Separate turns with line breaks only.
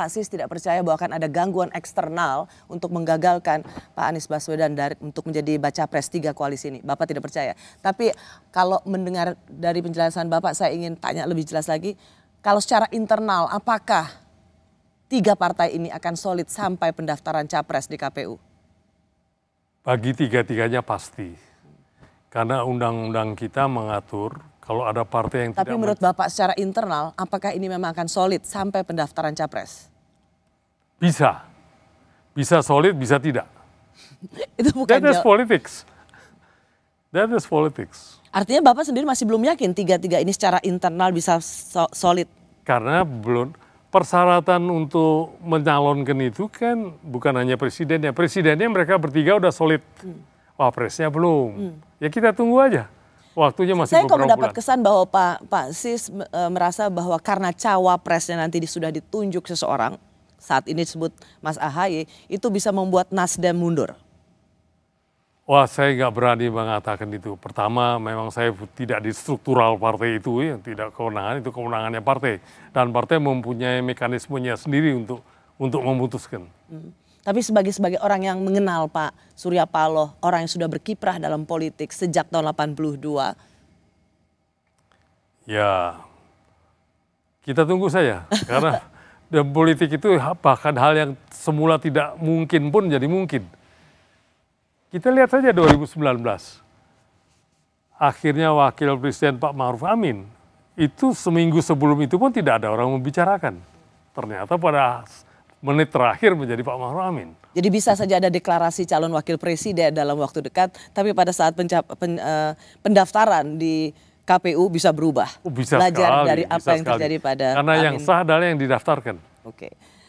Pak Sis tidak percaya bahwa akan ada gangguan eksternal untuk menggagalkan Pak Anies Baswedan dari, untuk menjadi baca pres tiga koalisi ini. Bapak tidak percaya. Tapi kalau mendengar dari penjelasan Bapak, saya ingin tanya lebih jelas lagi. Kalau secara internal, apakah tiga partai ini akan solid sampai pendaftaran capres di KPU?
Bagi tiga-tiganya pasti. Karena undang-undang kita mengatur kalau ada partai yang Tapi tidak...
menurut Bapak secara internal, apakah ini memang akan solid sampai pendaftaran capres?
Bisa. Bisa solid, bisa tidak.
Itu bukan That is
politics. That is politics.
Artinya Bapak sendiri masih belum yakin tiga-tiga ini secara internal bisa so solid?
Karena belum
persyaratan
untuk mencalonkan itu kan bukan hanya presidennya. Presidennya mereka bertiga udah solid. Hmm. Wapresnya belum. Hmm. Ya kita tunggu aja. Waktunya masih Saya kok mendapat bulan.
kesan bahwa Pak Pak Sis e, merasa bahwa karena cawapresnya nanti sudah ditunjuk seseorang saat ini disebut Mas Ahaye itu bisa membuat Nasdem mundur.
Wah saya nggak berani mengatakan itu. Pertama memang saya tidak di struktural partai itu, ya, tidak kewenangan itu kewenangannya partai dan partai mempunyai mekanismenya sendiri untuk untuk memutuskan.
Hmm. Tapi sebagai sebagai orang yang mengenal Pak Surya Paloh, orang yang sudah berkiprah dalam politik sejak tahun 82.
Ya, kita tunggu saja karena dalam politik itu bahkan hal yang semula tidak mungkin pun jadi mungkin. Kita lihat saja 2019. Akhirnya wakil presiden Pak Ma'ruf Amin itu seminggu sebelum itu pun tidak ada orang membicarakan. Ternyata pada menit terakhir menjadi Pak Ma'ruf Amin.
Jadi bisa saja ada deklarasi calon wakil presiden dalam waktu dekat, tapi pada saat pen, uh, pendaftaran di KPU bisa berubah. Oh, bisa Belajar sekali, dari apa bisa yang sekali. terjadi pada Karena Amin. yang sah
adalah yang didaftarkan. Oke. Okay.